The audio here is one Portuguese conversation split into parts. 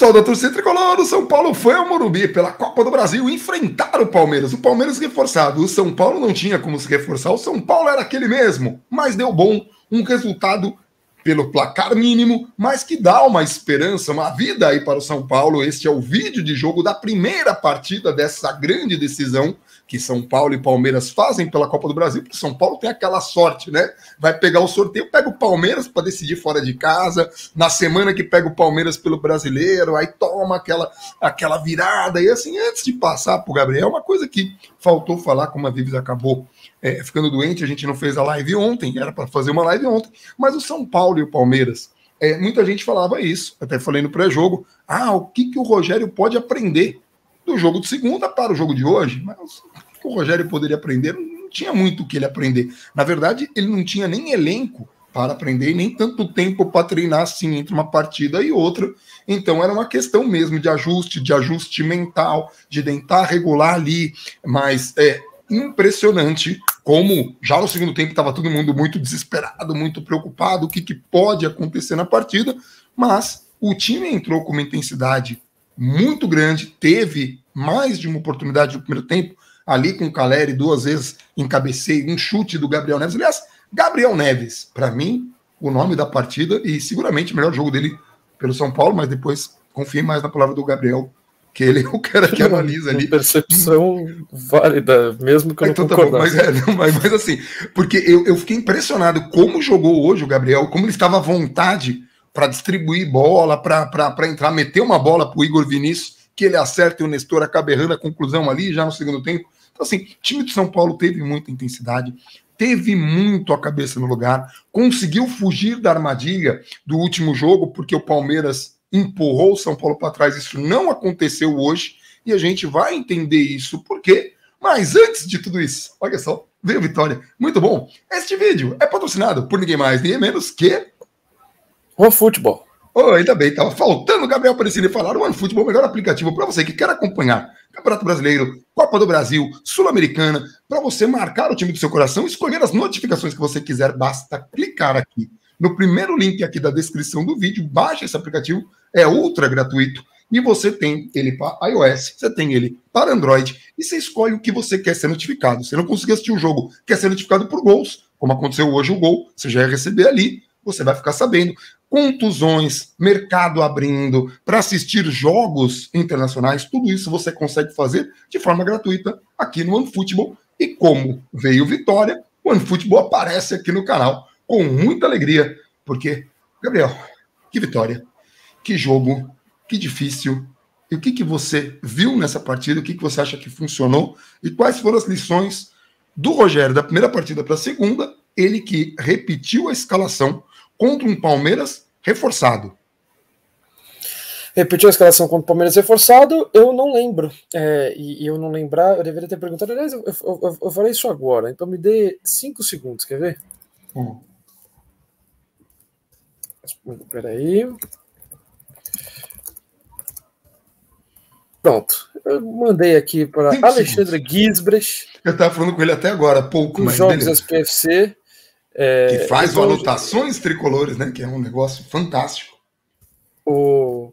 pessoal da torcida tricolor, o São Paulo foi ao Morumbi pela Copa do Brasil enfrentar o Palmeiras. O Palmeiras reforçado, o São Paulo não tinha como se reforçar. O São Paulo era aquele mesmo, mas deu bom um resultado pelo placar mínimo, mas que dá uma esperança, uma vida aí para o São Paulo. Este é o vídeo de jogo da primeira partida dessa grande decisão que São Paulo e Palmeiras fazem pela Copa do Brasil, porque São Paulo tem aquela sorte, né? Vai pegar o sorteio, pega o Palmeiras para decidir fora de casa, na semana que pega o Palmeiras pelo Brasileiro, aí toma aquela aquela virada e assim, antes de passar o Gabriel, é uma coisa que faltou falar como a Vives acabou é, ficando doente, a gente não fez a live ontem, era para fazer uma live ontem, mas o São Paulo e o Palmeiras é, muita gente falava isso, até falei no pré-jogo. Ah, o que, que o Rogério pode aprender do jogo de segunda para o jogo de hoje, mas o que o Rogério poderia aprender não tinha muito o que ele aprender. Na verdade, ele não tinha nem elenco para aprender e nem tanto tempo para treinar assim entre uma partida e outra. Então era uma questão mesmo de ajuste, de ajuste mental, de tentar regular ali. Mas é impressionante como já no segundo tempo estava todo mundo muito desesperado, muito preocupado, o que, que pode acontecer na partida, mas o time entrou com uma intensidade muito grande, teve mais de uma oportunidade no primeiro tempo, ali com o Caleri duas vezes em cabeceio, um chute do Gabriel Neves. Aliás, Gabriel Neves, para mim, o nome da partida e seguramente o melhor jogo dele pelo São Paulo, mas depois confie mais na palavra do Gabriel, que ele é o cara que analisa ali. Uma percepção válida, mesmo que eu é, não então, tá mas, é, não, mas, mas, assim, porque eu, eu fiquei impressionado como jogou hoje o Gabriel, como ele estava à vontade para distribuir bola, para entrar, meter uma bola para o Igor Vinícius, que ele acerta e o Nestor acaba errando a conclusão ali já no segundo tempo. Então, assim, o time do São Paulo teve muita intensidade, teve muito a cabeça no lugar, conseguiu fugir da armadilha do último jogo, porque o Palmeiras empurrou o São Paulo para trás. Isso não aconteceu hoje e a gente vai entender isso por quê. Mas antes de tudo isso, olha só, veio a vitória. Muito bom. Este vídeo é patrocinado por ninguém mais, ninguém menos que OneFootball. Oh, ainda bem, estava faltando o Gabriel Parecini falar. O OneFootball é o melhor aplicativo para você que quer acompanhar Campeonato Brasileiro, Copa do Brasil, Sul-Americana, para você marcar o time do seu coração, escolher as notificações que você quiser. Basta clicar aqui no primeiro link aqui da descrição do vídeo. Baixa esse aplicativo, é ultra gratuito. E você tem ele para iOS, você tem ele para Android, e você escolhe o que você quer ser notificado. Você não conseguir assistir o um jogo, quer ser notificado por gols, como aconteceu hoje o gol, você já ia receber ali, você vai ficar sabendo contusões, mercado abrindo, para assistir jogos internacionais, tudo isso você consegue fazer de forma gratuita aqui no OneFootball. E como veio Vitória, o OneFootball aparece aqui no canal com muita alegria, porque, Gabriel, que vitória, que jogo, que difícil. E o que, que você viu nessa partida, o que, que você acha que funcionou e quais foram as lições do Rogério da primeira partida para a segunda, ele que repetiu a escalação contra um Palmeiras reforçado. Repetiu a escalação contra o Palmeiras reforçado, eu não lembro. É, e, eu não lembrar, eu deveria ter perguntado. Aliás, eu, eu, eu falei isso agora, então me dê cinco segundos, quer ver? Hum. Peraí. Pronto. Eu mandei aqui para Alexandre Gisbrecht. Eu estava falando com ele até agora, pouco. mais. jogos beleza. SPFC. É, que faz então, anotações tricolores, né? Que é um negócio fantástico. O...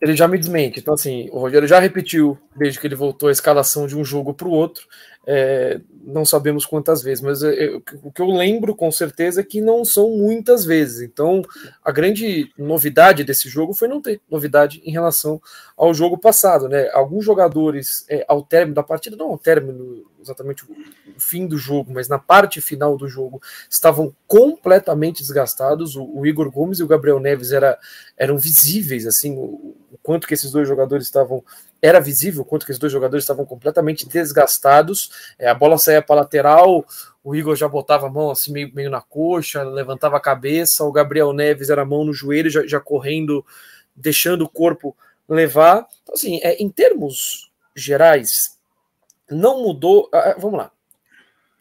Ele já me desmente. Então, assim, o Rogério já repetiu, desde que ele voltou, a escalação de um jogo para o outro. É, não sabemos quantas vezes, mas é, é, eu, o que eu lembro com certeza é que não são muitas vezes. Então, a grande novidade desse jogo foi não ter novidade em relação ao jogo passado. Né? Alguns jogadores, é, ao término da partida, não ao término exatamente o fim do jogo, mas na parte final do jogo, estavam completamente desgastados. O, o Igor Gomes e o Gabriel Neves era, eram visíveis, assim, o, o quanto que esses dois jogadores estavam era visível quanto que esses dois jogadores estavam completamente desgastados. É, a bola saía para lateral, o Igor já botava a mão assim meio, meio na coxa, levantava a cabeça, o Gabriel Neves era a mão no joelho, já, já correndo, deixando o corpo levar. Então, assim, é, em termos gerais, não mudou. Ah, ah, vamos lá.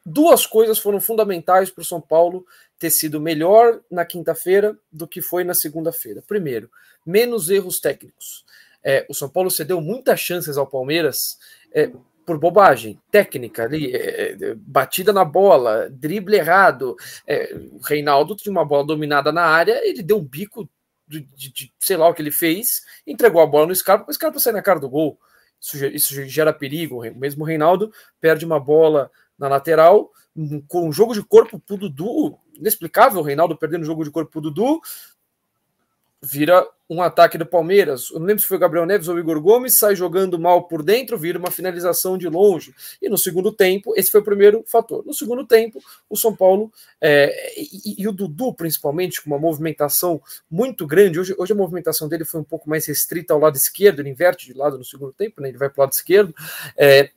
Duas coisas foram fundamentais para o São Paulo ter sido melhor na quinta-feira do que foi na segunda-feira. Primeiro, menos erros técnicos. É, o São Paulo cedeu muitas chances ao Palmeiras é, por bobagem técnica ali, é, é, é batida na bola, drible errado. É, o Reinaldo tinha uma bola dominada na área, ele deu um bico de, de, de sei lá o que ele fez, entregou a bola no Scarpa, o o Scarpa sair na cara do gol isso gera perigo. O mesmo Reinaldo perde uma bola na lateral, com um, jogo de corpo pro Dudu, inexplicável, o Reinaldo perdendo o jogo de corpo pro Dudu, vira um ataque do Palmeiras. Eu não lembro se foi o Gabriel Neves ou o Igor Gomes, sai jogando mal por dentro, vira uma finalização de longe. E no segundo tempo, esse foi o primeiro fator. No segundo tempo, o São Paulo é, e, e, o Dudu, principalmente, com uma movimentação muito grande. Hoje, hoje a movimentação dele foi um pouco mais restrita ao lado esquerdo, ele inverte de lado no segundo tempo, né? ele vai para o lado esquerdo. É,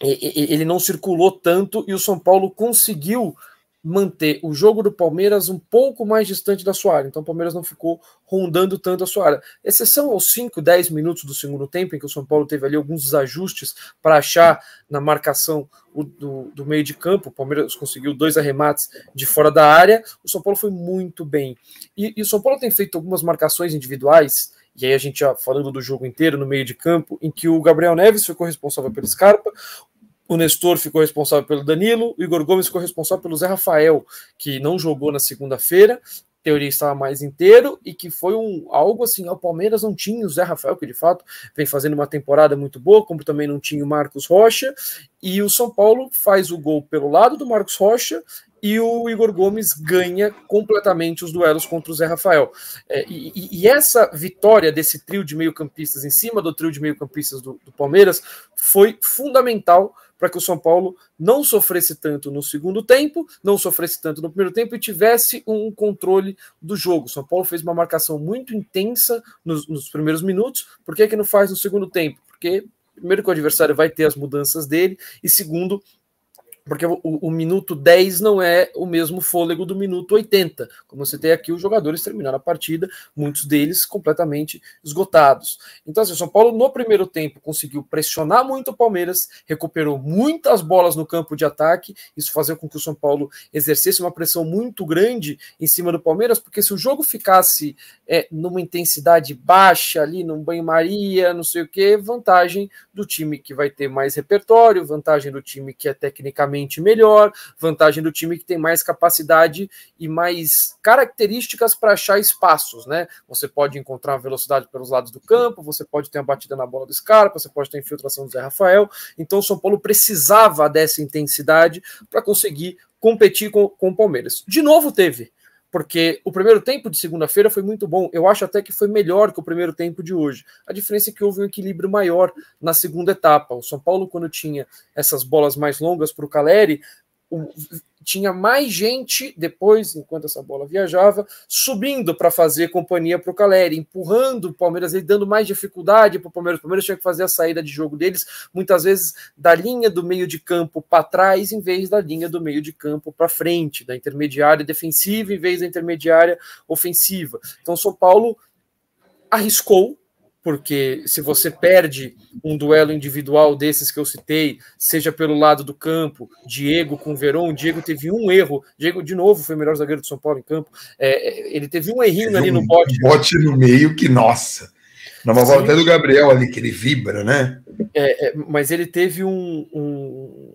ele não circulou tanto e o São Paulo conseguiu manter o jogo do Palmeiras um pouco mais distante da sua área. Então o Palmeiras não ficou rondando tanto a sua área. Exceção aos 5, 10 minutos do segundo tempo, em que o São Paulo teve ali alguns ajustes para achar na marcação o, do, do, meio de campo. O Palmeiras conseguiu dois arremates de fora da área. O São Paulo foi muito bem. E, e o São Paulo tem feito algumas marcações individuais. E aí a gente já falando do jogo inteiro no meio de campo, em que o Gabriel Neves ficou responsável pelo Scarpa, o Nestor ficou responsável pelo Danilo, o Igor Gomes ficou responsável pelo Zé Rafael, que não jogou na segunda-feira, teoria estava mais inteiro e que foi um algo assim, o Palmeiras não tinha o Zé Rafael, que de fato vem fazendo uma temporada muito boa, como também não tinha o Marcos Rocha, e o São Paulo faz o gol pelo lado do Marcos Rocha e o Igor Gomes ganha completamente os duelos contra o Zé Rafael. É, e, e, essa vitória desse trio de meio-campistas em cima do trio de meio-campistas do, do Palmeiras foi fundamental para que o São Paulo não sofresse tanto no segundo tempo, não sofresse tanto no primeiro tempo e tivesse um controle do jogo. O São Paulo fez uma marcação muito intensa nos, nos primeiros minutos. Por que, que não faz no segundo tempo? Porque primeiro que o adversário vai ter as mudanças dele e segundo porque o, o, minuto 10 não é o mesmo fôlego do minuto 80. Como você tem aqui, os jogadores terminaram a partida, muitos deles completamente esgotados. Então, assim, o São Paulo, no primeiro tempo, conseguiu pressionar muito o Palmeiras, recuperou muitas bolas no campo de ataque. Isso fazia com que o São Paulo exercesse uma pressão muito grande em cima do Palmeiras, porque se o jogo ficasse é, numa intensidade baixa, ali num banho-maria, não sei o que, vantagem do time que vai ter mais repertório, vantagem do time que é tecnicamente tecnicamente melhor, vantagem do time que tem mais capacidade e mais características para achar espaços, né? Você pode encontrar velocidade pelos lados do campo, você pode ter a batida na bola do Scarpa, você pode ter a infiltração do Zé Rafael. Então o São Paulo precisava dessa intensidade para conseguir competir com, com o Palmeiras. De novo teve porque o primeiro tempo de segunda-feira foi muito bom. Eu acho até que foi melhor que o primeiro tempo de hoje. A diferença é que houve um equilíbrio maior na segunda etapa. O São Paulo, quando tinha essas bolas mais longas para o Caleri, tinha mais gente depois, enquanto essa bola viajava, subindo para fazer companhia para o Caleri, empurrando o Palmeiras e dando mais dificuldade para o Palmeiras. O Palmeiras tinha que fazer a saída de jogo deles, muitas vezes da linha do meio de campo para trás, em vez da linha do meio de campo para frente, da intermediária defensiva em vez da intermediária ofensiva. Então, São Paulo arriscou porque se você perde um duelo individual desses que eu citei, seja pelo lado do campo, Diego com Verón, Diego teve um erro, Diego de novo foi o melhor zagueiro do São Paulo em campo, é, é ele teve um errinho ali um, no bote. Um bote no meio que, nossa, na volta até do Gabriel ali, que ele vibra, né? É, é, mas ele teve um, um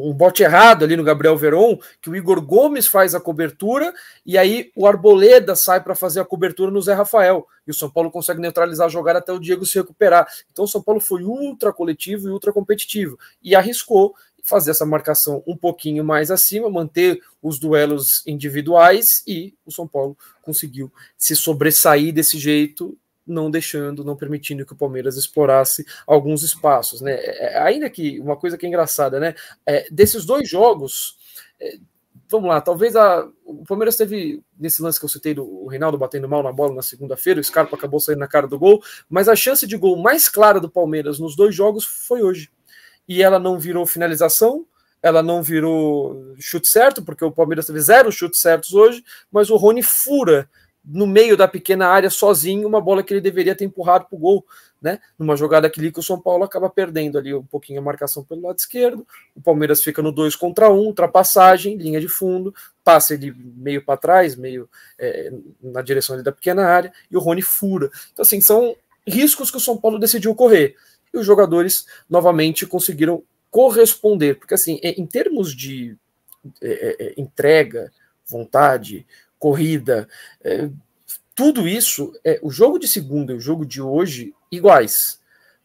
um bote errado ali no Gabriel Veron, que o Igor Gomes faz a cobertura e aí o Arboleda sai para fazer a cobertura no Zé Rafael. E o São Paulo consegue neutralizar a jogada até o Diego se recuperar. Então o São Paulo foi ultra coletivo e ultra competitivo e arriscou fazer essa marcação um pouquinho mais acima, manter os duelos individuais e o São Paulo conseguiu se sobressair desse jeito não deixando, não permitindo que o Palmeiras explorasse alguns espaços, né? É, é, ainda que uma coisa que é engraçada, né? É, desses dois jogos, é, vamos lá, talvez a, o Palmeiras teve, nesse lance que eu citei, do, o Reinaldo batendo mal na bola na segunda-feira, o Scarpa acabou saindo na cara do gol, mas a chance de gol mais clara do Palmeiras nos dois jogos foi hoje. E ela não virou finalização, ela não virou chute certo, porque o Palmeiras teve zero chutes certos hoje, mas o Rony fura no meio da pequena área sozinho, uma bola que ele deveria ter empurrado para o gol, né? Numa jogada que o São Paulo acaba perdendo ali um pouquinho a marcação pelo lado esquerdo, o Palmeiras fica no 2 contra 1, um, ultrapassagem, linha de fundo, passa ele meio para trás, meio é, na direção da pequena área, e o Rony fura. Então, assim, são riscos que o São Paulo decidiu correr. E os jogadores novamente conseguiram corresponder, porque assim, é, em termos de é, é, é entrega, vontade, corrida, é, tudo isso, é, o jogo de segunda e o jogo de hoje, iguais.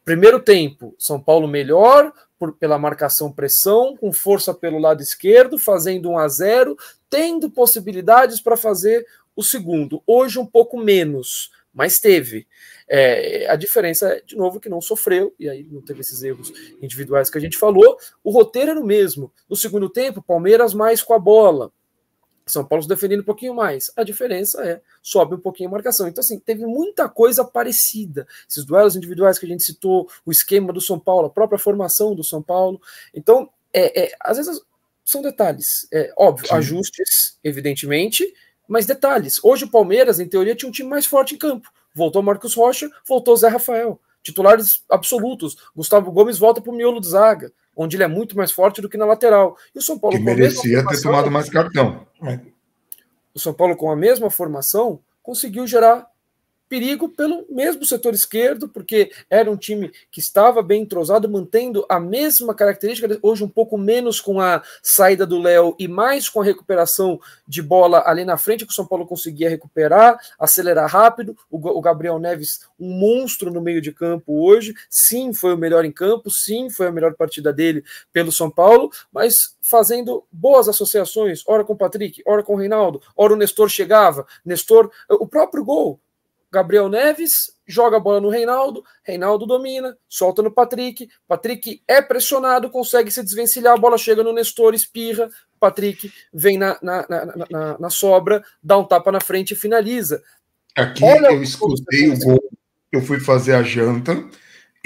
Primeiro tempo, São Paulo melhor, por, pela marcação pressão, com força pelo lado esquerdo, fazendo 1 a 0, tendo possibilidades para fazer o segundo. Hoje um pouco menos, mas teve. É, a diferença é, de novo, que não sofreu, e aí não teve esses erros individuais que a gente falou. O roteiro era o mesmo. No segundo tempo, Palmeiras mais com a bola. São Paulo se defendendo um pouquinho mais. A diferença é, sobe um pouquinho a marcação. Então, assim, teve muita coisa parecida. Esses duelos individuais que a gente citou, o esquema do São Paulo, a própria formação do São Paulo. Então, é, é às vezes são detalhes. É, óbvio, Sim. ajustes, evidentemente, mas detalhes. Hoje o Palmeiras, em teoria, tinha um time mais forte em campo. Voltou Marcos Rocha, voltou Zé Rafael titulares absolutos. Gustavo Gomes volta para o miolo de zaga, onde ele é muito mais forte do que na lateral. E o São Paulo que merecia ter tomado mais cartão. É. O São Paulo com a mesma formação conseguiu gerar perigo pelo mesmo setor esquerdo, porque era um time que estava bem entrosado, mantendo a mesma característica, hoje um pouco menos com a saída do Léo e mais com a recuperação de bola ali na frente, que o São Paulo conseguia recuperar, acelerar rápido. O Gabriel Neves, um monstro no meio de campo hoje, sim, foi o melhor em campo, sim, foi a melhor partida dele pelo São Paulo, mas fazendo boas associações, ora com o Patrick, ora com o Reinaldo, ora o Nestor chegava, Nestor, o próprio gol Gabriel Neves joga a bola no Reinaldo, Reinaldo domina, solta no Patrick, Patrick é pressionado, consegue se desvencilhar, a bola chega no Nestor, espirra, Patrick vem na, na, na, na sobra, dá um tapa na frente e finaliza. Aqui Olha eu escutei o gol, eu fui fazer a janta,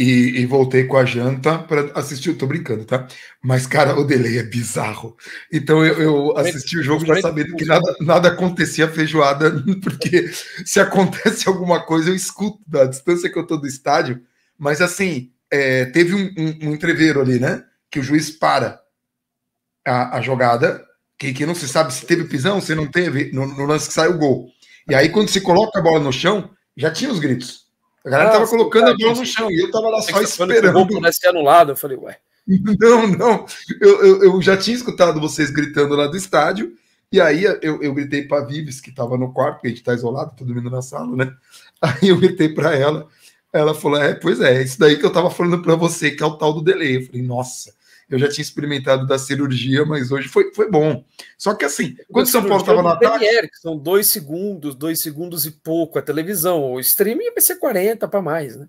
e, e, voltei com a janta para assistir. Tô brincando, tá? Mas, cara, o delay é bizarro. Então eu, eu assisti o jogo já sabendo que nada, nada acontecia feijoada, porque se acontece alguma coisa, eu escuto da distância que eu tô do estádio. Mas assim, é, teve um, um, um entreveiro ali, né? Que o juiz para a, a jogada, que, que, não se sabe se teve pisão, se não teve, no, no lance que saiu o gol. E aí, quando se coloca a bola no chão, já tinha os gritos. A galera tava colocando a mão no chão e eu tava lá só esperando. O gol pudesse ser anulado, eu falei, ué. Não, não. Eu, eu, eu, já tinha escutado vocês gritando lá do estádio, e aí eu, eu gritei pra Vives, que tava no quarto, porque a gente tá isolado, todo dormindo na sala, né? Aí eu gritei para ela, ela falou: é, pois é, isso daí que eu tava falando para você, que é o tal do delay. Eu falei, nossa, eu já tinha experimentado da cirurgia, mas hoje foi, foi bom. Só que assim, quando o São Paulo estava na ataque... que são dois segundos, dois segundos e pouco a televisão. O streaming vai ser 40 para mais, né?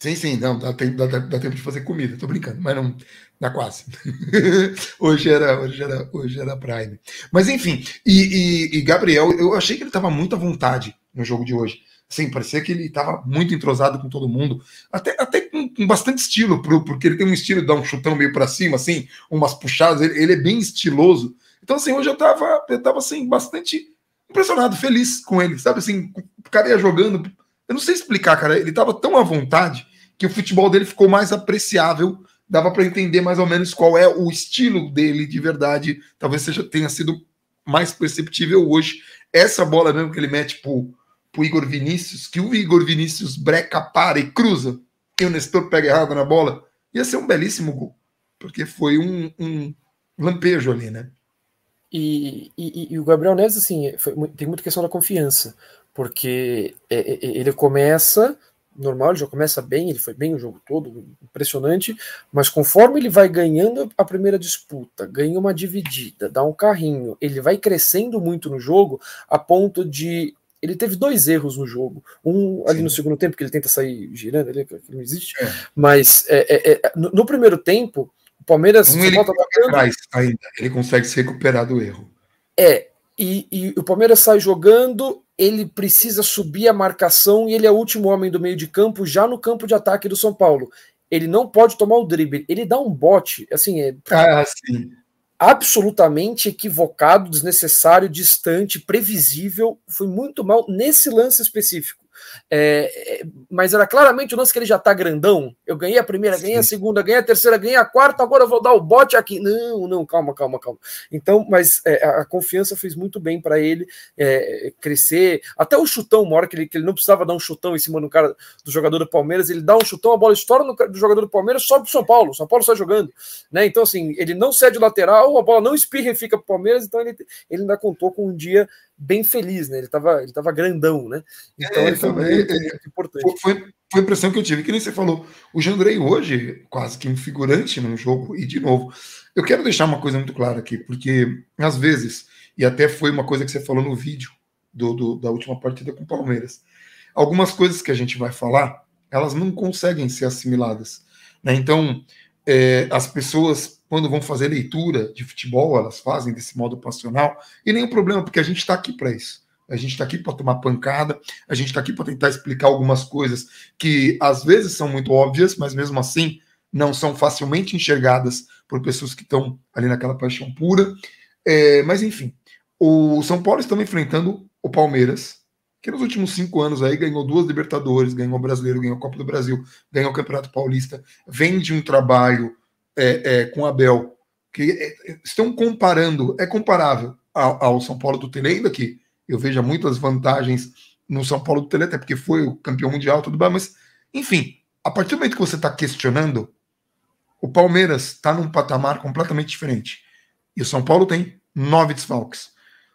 Sim, sim, não, dá tempo, dá, dá tempo de fazer comida, tô brincando, mas não, dá quase. hoje, era, hoje, era, hoje era Prime. Mas enfim, e, e, e Gabriel, eu achei que ele estava muito à vontade no jogo de hoje. Assim, parecia que ele estava muito entrosado com todo mundo, até, até com, com bastante estilo, pro, porque ele tem um estilo de dar um chutão meio para cima, assim, umas puxadas, ele, ele, é bem estiloso. Então, assim, hoje eu estava eu tava assim, bastante impressionado, feliz com ele, sabe? Assim, o cara ia jogando, eu não sei explicar, cara, ele estava tão à vontade que o futebol dele ficou mais apreciável dava para entender mais ou menos qual é o estilo dele de verdade. Talvez seja tenha sido mais perceptível hoje. Essa bola mesmo que ele mete pro, pro Igor Vinícius, que o Igor Vinícius breca, para e cruza, e o Nestor pega errado na bola, ia ser um belíssimo gol, porque foi um, um lampejo ali, né? E, e, e, o Gabriel Neves, assim, foi, tem muita questão da confiança, porque é, é, é, ele começa normal, ele já começa bem, ele foi bem o jogo todo, impressionante, mas conforme ele vai ganhando a primeira disputa, ganha uma dividida, dá um carrinho, ele vai crescendo muito no jogo a ponto de ele teve dois erros no jogo. Um ali Sim. no segundo tempo, que ele tenta sair girando, ele, que não existe. É. Mas é, é, é, no, no, primeiro tempo, o Palmeiras. Um ele, atrás ainda. ele consegue se recuperar do erro. É, e, e, o Palmeiras sai jogando, ele precisa subir a marcação e ele é o último homem do meio de campo, já no campo de ataque do São Paulo. Ele não pode tomar o drible, ele dá um bote, assim. É... Ah, sim absolutamente equivocado, desnecessário, distante, previsível, foi muito mal nesse lance específico. É, é, mas era claramente o lance que ele já tá grandão. Eu ganhei a primeira, Sim. ganhei a segunda, ganhei a terceira, ganhei a quarta, agora eu vou dar o bote aqui. Não, não, calma, calma, calma. Então, mas é, a confiança fez muito bem para ele é, crescer. Até o chutão, uma hora que ele, que ele, não precisava dar um chutão em cima do cara do jogador do Palmeiras, ele dá um chutão, a bola estoura no, do jogador do Palmeiras, sobe pro São Paulo. O São Paulo sai jogando. Né? Então, assim, ele não cede o lateral, a bola não espirra e fica pro Palmeiras, então ele, ele ainda contou com um dia bem feliz, né? Ele estava ele tava grandão, né? Então é, ele foi também, é, muito, é, importante. Foi, foi, a impressão que eu tive, que nem você falou. O Jandrei hoje, quase que um figurante num jogo, e de novo, eu quero deixar uma coisa muito clara aqui, porque às vezes, e até foi uma coisa que você falou no vídeo do, do da última partida com o Palmeiras, algumas coisas que a gente vai falar, elas não conseguem ser assimiladas. Né? Então, é, as pessoas quando vão fazer leitura de futebol, elas fazem desse modo passional, e nenhum problema, porque a gente está aqui para isso. A gente está aqui para tomar pancada, a gente está aqui para tentar explicar algumas coisas que às vezes são muito óbvias, mas mesmo assim não são facilmente enxergadas por pessoas que estão ali naquela paixão pura. É, mas enfim, o São Paulo está enfrentando o Palmeiras, que nos últimos cinco anos aí ganhou duas Libertadores, ganhou o Brasileiro, ganhou a Copa do Brasil, ganhou o Campeonato Paulista, vem de um trabalho é, é, com Abel, que é, estão comparando, é comparável ao, ao São Paulo do Tele, ainda que eu veja muitas vantagens no São Paulo do Tele, até porque foi o campeão mundial, tudo bem, mas, enfim, a partir do momento que você está questionando, o Palmeiras está num patamar completamente diferente. E o São Paulo tem nove desfalques.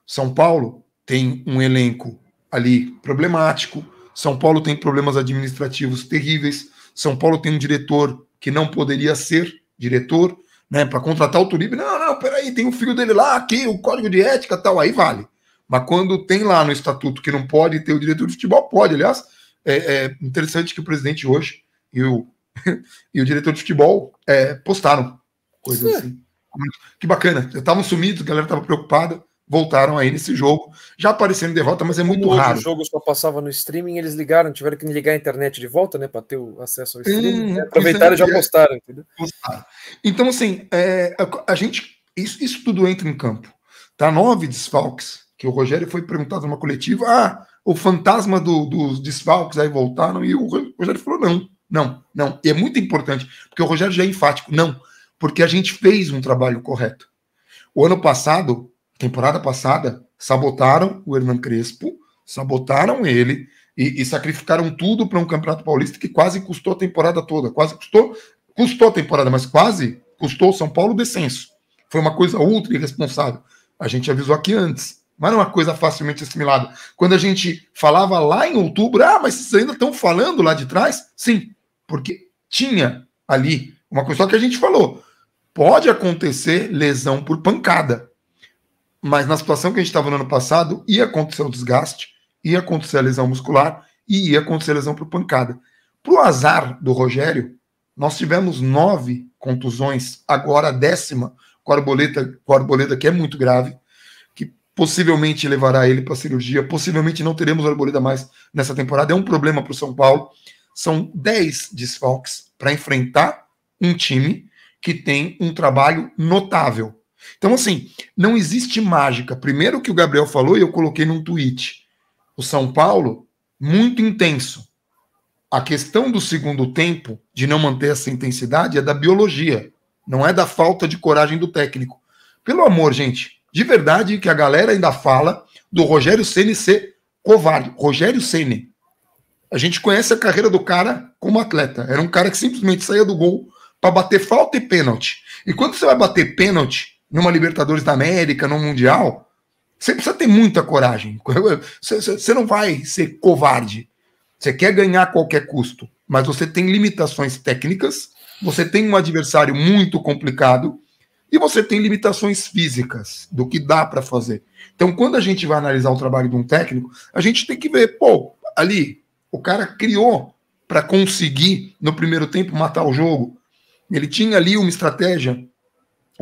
São Paulo tem um elenco ali problemático. São Paulo tem problemas administrativos terríveis. São Paulo tem um diretor que não poderia ser diretor, né, para contratar o Turibe, não, não, peraí, tem o filho dele lá, aqui, o código de ética tal, aí vale. Mas quando tem lá no estatuto que não pode ter o diretor de futebol, pode. Aliás, é, é interessante que o presidente hoje e o, e o diretor de futebol é, postaram coisas assim. Que bacana, tava sumido, a galera estava preocupada voltaram aí nesse jogo, já aparecendo derrota, mas é muito raro. O jogo só passava no streaming, eles ligaram, tiveram que ligar a internet de volta, né, para ter o acesso ao streaming. Hum, né? Aproveitaram e já postaram, entendeu? Então, assim, é, a, a, gente, isso, isso tudo entra em campo. Tá nove desfalques, que o Rogério foi perguntado numa coletiva, ah, o fantasma do, dos desfalques aí voltaram, e o Rogério falou, não, não, não. E é muito importante, porque o Rogério já é enfático, não, porque a gente fez um trabalho correto. O ano passado, temporada passada, sabotaram o Hernan Crespo, sabotaram ele e, e sacrificaram tudo para um Campeonato Paulista que quase custou a temporada toda. Quase custou, custou a temporada, mas quase custou o São Paulo o descenso. Foi uma coisa ultra irresponsável. A gente avisou aqui antes. Mas não é uma coisa facilmente assimilada. Quando a gente falava lá em outubro, ah, mas vocês ainda estão falando lá de trás? Sim, porque tinha ali uma coisa só que a gente falou. Pode acontecer lesão por pancada mas na situação que a gente estava no ano passado, ia acontecer o desgaste, ia acontecer a lesão muscular e ia acontecer a lesão por pancada. Para o azar do Rogério, nós tivemos nove contusões, agora a décima com a arboleta, com a arboleta que é muito grave, que possivelmente levará ele para cirurgia, possivelmente não teremos a arboleta mais nessa temporada, é um problema para o São Paulo. São dez desfalques para enfrentar um time que tem um trabalho notável então, assim, não existe mágica. Primeiro que o Gabriel falou, e eu coloquei num tweet. O São Paulo, muito intenso. A questão do segundo tempo, de não manter essa intensidade, é da biologia. Não é da falta de coragem do técnico. Pelo amor, gente, de verdade que a galera ainda fala do Rogério Ceni ser covarde. Rogério Ceni. A gente conhece a carreira do cara como atleta. Era um cara que simplesmente saía do gol para bater falta e pênalti. E quando você vai bater pênalti, numa Libertadores da América, num Mundial, você precisa ter muita coragem. Você não vai ser covarde. Você quer ganhar a qualquer custo, mas você tem limitações técnicas, você tem um adversário muito complicado e você tem limitações físicas do que dá para fazer. Então, quando a gente vai analisar o trabalho de um técnico, a gente tem que ver, pô, ali o cara criou para conseguir no primeiro tempo matar o jogo. Ele tinha ali uma estratégia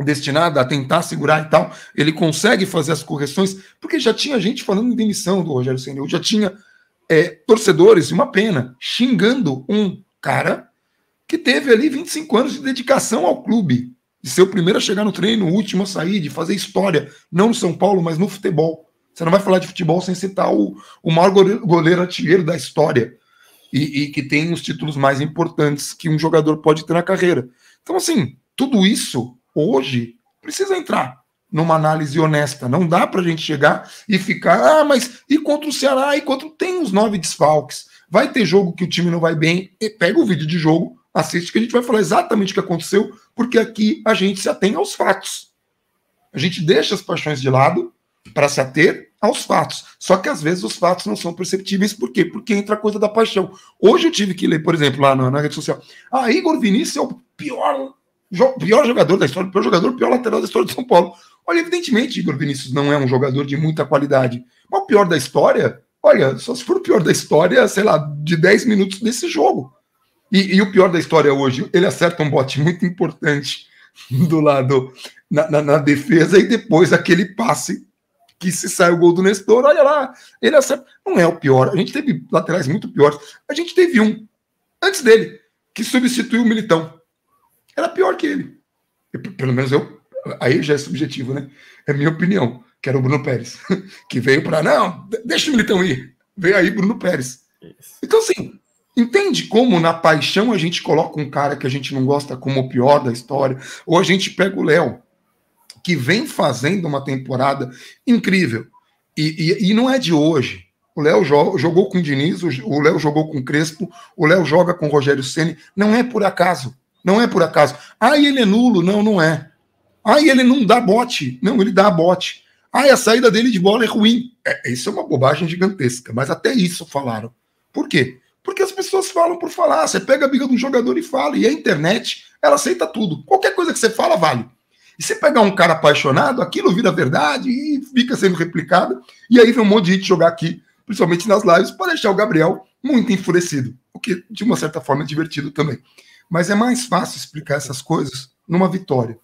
destinada a tentar segurar e tal, ele consegue fazer as correções, porque já tinha gente falando em demissão do Rogério Ceni, já tinha é, torcedores, uma pena, xingando um cara que teve ali 25 anos de dedicação ao clube, de ser o primeiro a chegar no treino, o último a sair, de fazer história, não no São Paulo, mas no futebol. Você não vai falar de futebol sem citar o, o maior goleiro, goleiro artilheiro da história e, e que tem os títulos mais importantes que um jogador pode ter na carreira. Então, assim, tudo isso hoje precisa entrar numa análise honesta. Não dá para a gente chegar e ficar, ah, mas e contra o Ceará? E contra. Tem os nove desfalques. Vai ter jogo que o time não vai bem. pega o vídeo de jogo, assiste, que a gente vai falar exatamente o que aconteceu, porque aqui a gente se atém aos fatos. A gente deixa as paixões de lado para se ater aos fatos. Só que às vezes os fatos não são perceptíveis. Por quê? Porque entra a coisa da paixão. Hoje eu tive que ler, por exemplo, lá na, na rede social. Ah, Igor Vinícius é o pior pior jogador da história, pior jogador, pior lateral da história de São Paulo. Olha, evidentemente, Igor Vinícius não é um jogador de muita qualidade. Mas o pior da história, olha, só se for o pior da história, sei lá, de 10 minutos desse jogo. E, e o pior da história hoje, ele acerta um bote muito importante do lado na, na, na defesa e depois aquele passe que se sai o gol do Nestor, olha lá, ele acerta. Não é o pior. A gente teve laterais muito piores. A gente teve um antes dele que substituiu o Militão era pior que ele. Eu, pelo menos eu, aí já é subjetivo, né? É minha opinião, que era o Bruno Pérez, que veio para não, deixa o Militão ir. Veio aí Bruno Pérez. Isso. Então, assim, entende como na paixão a gente coloca um cara que a gente não gosta como o pior da história, ou a gente pega o Léo, que vem fazendo uma temporada incrível. E, e, e não é de hoje. O Léo jogou com o Diniz, o Léo jogou com o Crespo, o Léo joga com o Rogério Ceni. Não é por acaso. Não é por acaso. Ah, ele é nulo. Não, não é. Ah, ele não dá bote. Não, ele dá bote. Ah, a saída dele de bola é ruim. É, isso é uma bobagem gigantesca, mas até isso falaram. Por quê? Porque as pessoas falam por falar. Você pega a briga de um jogador e fala. E a internet, ela aceita tudo. Qualquer coisa que você fala, vale. E você pegar um cara apaixonado, aquilo vira verdade e fica sendo replicado. E aí vem um monte de gente jogar aqui, principalmente nas lives, para deixar o Gabriel muito enfurecido. O que, de uma certa forma, é divertido também. Mas é mais fácil explicar essas coisas numa vitória.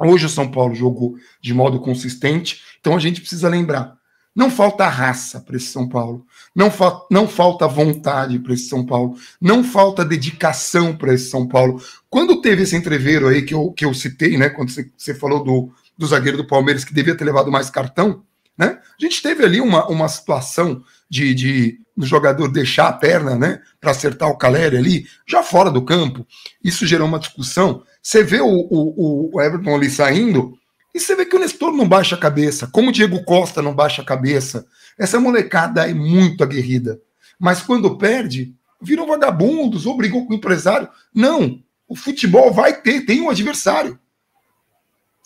Hoje o São Paulo jogou de modo consistente, então a gente precisa lembrar. Não falta raça para esse São Paulo, não, fa não falta vontade para esse São Paulo, não falta dedicação para esse São Paulo. Quando teve esse entreveiro aí que eu, que eu citei, né, quando você, você falou do, do zagueiro do Palmeiras que devia ter levado mais cartão, né, a gente teve ali uma, uma situação de, de do jogador deixar a perna, né, para acertar o Caleri ali, já fora do campo. Isso gerou uma discussão. Você vê o, o, o Everton ali saindo e você vê que o Nestor não baixa a cabeça, como o Diego Costa não baixa a cabeça. Essa molecada é muito aguerrida. Mas quando perde, viram vagabundos ou brigou com o empresário. Não, o futebol vai ter, tem um adversário.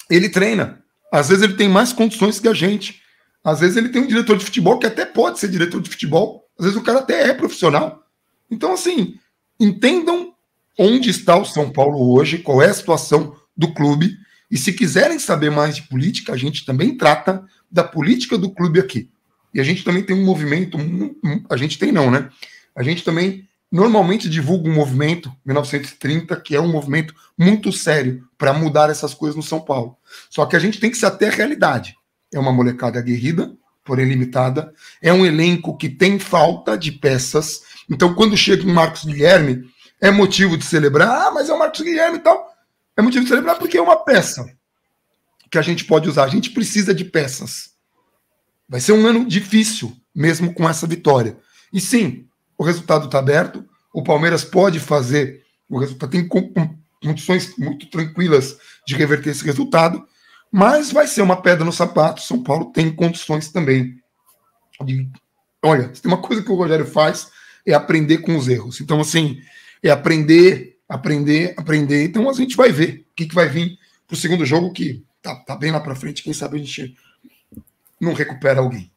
Ele treina. Às vezes ele tem mais condições que a gente. Às vezes ele tem um diretor de futebol que até pode ser diretor de futebol, às vezes o cara até é profissional. Então, assim, entendam onde está o São Paulo hoje, qual é a situação do clube. E se quiserem saber mais de política, a gente também trata da política do clube aqui. E a gente também tem um movimento, a gente tem não, né? A gente também normalmente divulga um movimento 1930 que é um movimento muito sério para mudar essas coisas no São Paulo. Só que a gente tem que se ater à realidade. É uma molecada aguerrida porém limitada. É um elenco que tem falta de peças. Então, quando chega o Marcos Guilherme, é motivo de celebrar. Ah, mas é o Marcos Guilherme e tal. É motivo de celebrar porque é uma peça que a gente pode usar. A gente precisa de peças. Vai ser um ano difícil, mesmo com essa vitória. E sim, o resultado está aberto. O Palmeiras pode fazer o resultado, tem condições muito tranquilas de reverter esse resultado. Mas vai ser uma pedra no sapato. São Paulo tem condições também. De... Olha, tem uma coisa que o Rogério faz é aprender com os erros. Então, assim, é aprender, aprender, aprender. Então, a gente vai ver o que, que vai vir para o segundo jogo, que tá, tá bem lá para frente. Quem sabe a gente não recupera alguém.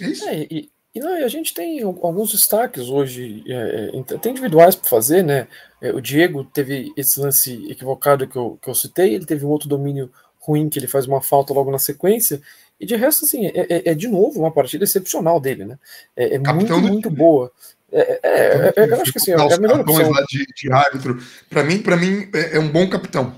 É isso? É, e, e, não, a gente tem alguns destaques hoje, é, é tem individuais para fazer, né? É, o Diego teve esse lance equivocado que eu, que eu citei, ele teve um outro domínio ruim que ele faz uma falta logo na sequência. E de resto, assim, é, é, é de novo uma partida excepcional dele, né? É, é muito, muito boa. É, é, é eu acho que assim, é a melhor opção. Lá de, de árbitro. Para mim, para mim é, é um bom capitão.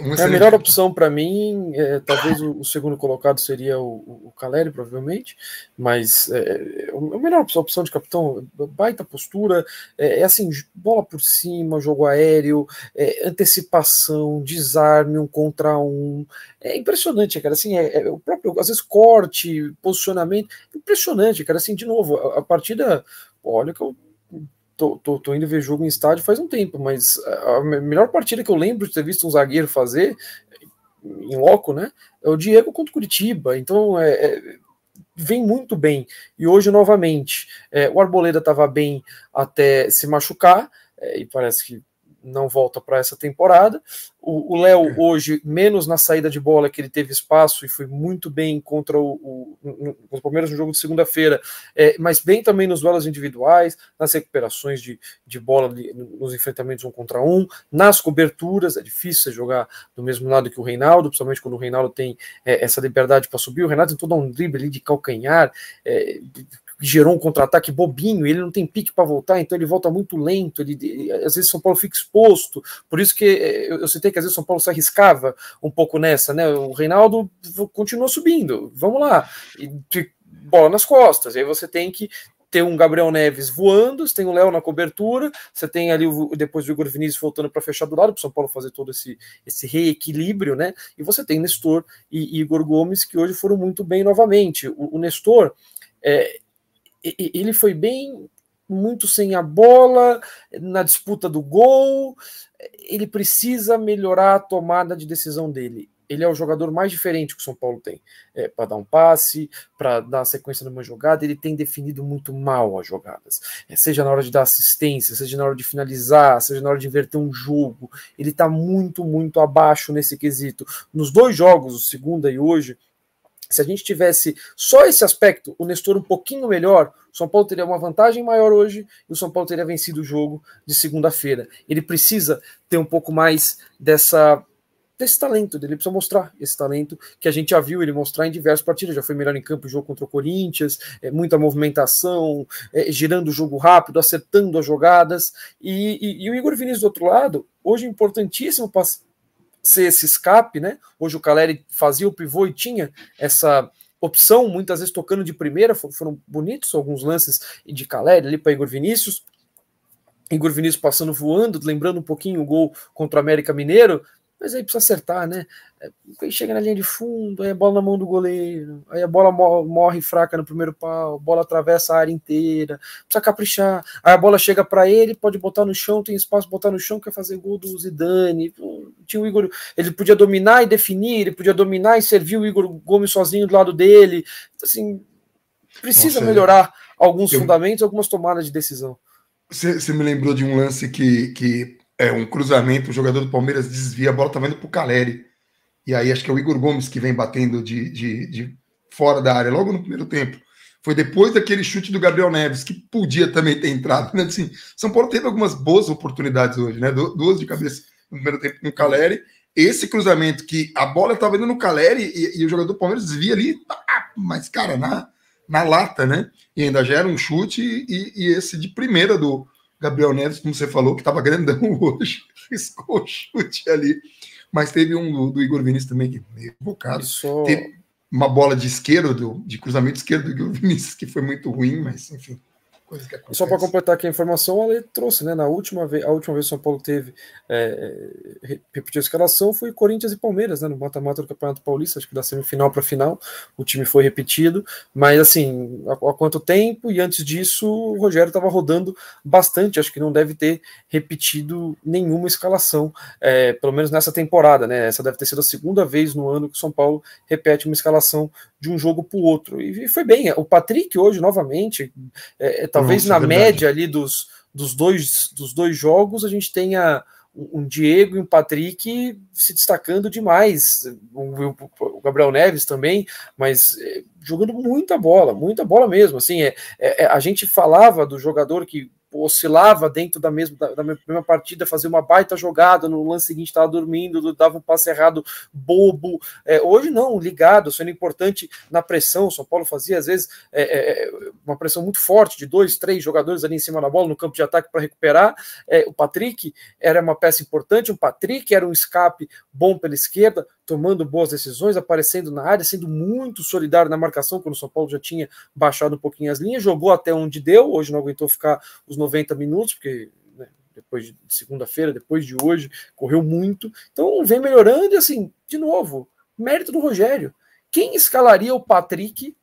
Uma é a melhor opção para mim, é, talvez o, o, segundo colocado seria o, o Caleri, provavelmente, mas é, é a melhor opção, opção de capitão, baita postura, é, é, assim, bola por cima, jogo aéreo, é, antecipação, desarme, um contra um, é impressionante, cara, assim, é, o próprio, às vezes, corte, posicionamento, impressionante, cara, assim, de novo, a, a partida, olha que eu tô, tô, tô, indo ver jogo em estádio faz um tempo, mas a melhor partida que eu lembro de ter visto um zagueiro fazer, em loco, né? É o Diego contra o Curitiba. Então, é, é, vem muito bem. E hoje, novamente, é, o Arboleda estava bem até se machucar, é, e parece que não volta para essa temporada. O Léo é. hoje, menos na saída de bola, que ele teve espaço e foi muito bem contra o, o, o Palmeiras no jogo de segunda-feira, é, mas bem também nos duelos individuais, nas recuperações de, de bola, de, nos enfrentamentos um contra um, nas coberturas. É difícil jogar do mesmo lado que o Reinaldo, principalmente quando o Reinaldo tem é, essa liberdade para subir. O Renato tentou dar um drible ali de calcanhar, é, gerou um contra-ataque bobinho, ele não tem pique para voltar, então ele volta muito lento, ele, ele, às vezes São Paulo fica exposto, por isso que eh, eu, eu citei que às vezes São Paulo se arriscava um pouco nessa, né? O Reinaldo continua subindo, vamos lá, e, de, bola nas costas, e aí você tem que ter um Gabriel Neves voando, você tem o Léo na cobertura, você tem ali o, depois o Igor Vinícius voltando para fechar do lado, para o São Paulo fazer todo esse, esse reequilíbrio, né? E você tem Nestor e, e Igor Gomes, que hoje foram muito bem novamente. O, o Nestor, é, ele foi bem muito sem a bola, na disputa do gol. Ele precisa melhorar a tomada de decisão dele. Ele é o jogador mais diferente que o São Paulo tem. É, para dar um passe, para dar sequência numa jogada, ele tem definido muito mal as jogadas. É, seja na hora de dar assistência, seja na hora de finalizar, seja na hora de inverter um jogo. Ele está muito, muito abaixo nesse quesito. Nos dois jogos, o segunda e hoje, se a gente tivesse só esse aspecto, o Nestor um pouquinho melhor, o São Paulo teria uma vantagem maior hoje e o São Paulo teria vencido o jogo de segunda-feira. Ele precisa ter um pouco mais dessa desse talento dele, precisa mostrar esse talento que a gente já viu ele mostrar em diversas partidas, já foi melhor em campo, jogo contra o Corinthians, é, muita movimentação, é, girando o jogo rápido, acertando as jogadas, e, e, e o Igor Vinícius do outro lado, hoje é importantíssimo ser esse escape, né? Hoje o Caleri fazia o pivô e tinha essa opção, muitas vezes tocando de primeira, foram bonitos alguns lances de Caleri ali para Igor Vinícius. Igor Vinícius passando voando, lembrando um pouquinho o gol contra o América Mineiro, mas aí precisa acertar, né? Aí chega na linha de fundo, aí a bola na mão do goleiro, aí a bola morre fraca no primeiro pau, a bola atravessa a área inteira, precisa caprichar. Aí a bola chega para ele, pode botar no chão, tem espaço botar no chão, quer fazer gol do Zidane. Tinha o Igor, ele podia dominar e definir, ele podia dominar e servir o Igor Gomes sozinho do lado dele. Então, assim, precisa Nossa, melhorar alguns eu... fundamentos, algumas tomadas de decisão. Você me lembrou de um lance que, que é um cruzamento, o jogador do Palmeiras desvia, a bola tá para pro Caleri. E aí acho que é o Igor Gomes que vem batendo de, de, de fora da área, logo no primeiro tempo. Foi depois daquele chute do Gabriel Neves, que podia também ter entrado. Né? Assim, São Paulo teve algumas boas oportunidades hoje, né? Duas de cabeça no primeiro tempo com o Caleri. Esse cruzamento que a bola estava tá indo no Caleri e, e, o jogador do Palmeiras desvia ali, tá, mas, cara, na, na lata, né? E ainda gera um chute e, e esse de primeira do, Gabriel Neves, como você falou, que estava grandão hoje, riscou o chute ali. Mas teve um do, Igor Vinícius também, que é meio bocado. Só... Teve uma bola de esquerdo, de cruzamento esquerdo do Igor Vinícius, que foi muito ruim, mas enfim coisa que acontece. Só para completar aqui a informação, ela trouxe, né? Na última vez, a última vez que o São Paulo teve é, é repetiu a escalação foi Corinthians e Palmeiras, né? No mata-mata do Campeonato Paulista, acho que da semifinal para final, o time foi repetido, mas assim, há, há quanto tempo? E antes disso, o Rogério estava rodando bastante, acho que não deve ter repetido nenhuma escalação, é, pelo menos nessa temporada, né? Essa deve ter sido a segunda vez no ano que o São Paulo repete uma escalação de um jogo para o outro. E, e foi bem. O Patrick hoje, novamente, é, é, talvez na é média ali dos, dos, dois, dos dois jogos a gente tenha um Diego e um Patrick se destacando demais, o, Gabriel Neves também, mas é, jogando muita bola, muita bola mesmo. Assim, é, é, é a gente falava do jogador que oscilava dentro da mesma, da, da mesma partida, fazia uma baita jogada, no lance seguinte estava dormindo, dava um passe errado bobo. É, hoje não, ligado, sendo importante na pressão. O São Paulo fazia, às vezes, é, é, é uma pressão muito forte de dois, três jogadores ali em cima da bola, no campo de ataque para recuperar. É, o Patrick era uma peça importante, o Patrick era um escape bom pela esquerda tomando boas decisões, aparecendo na área, sendo muito solidário na marcação, quando o São Paulo já tinha baixado um pouquinho as linhas, jogou até onde deu, hoje não aguentou ficar os 90 minutos, porque né, depois de segunda-feira, depois de hoje, correu muito. Então vem melhorando e assim, de novo, mérito do Rogério. Quem escalaria o Patrick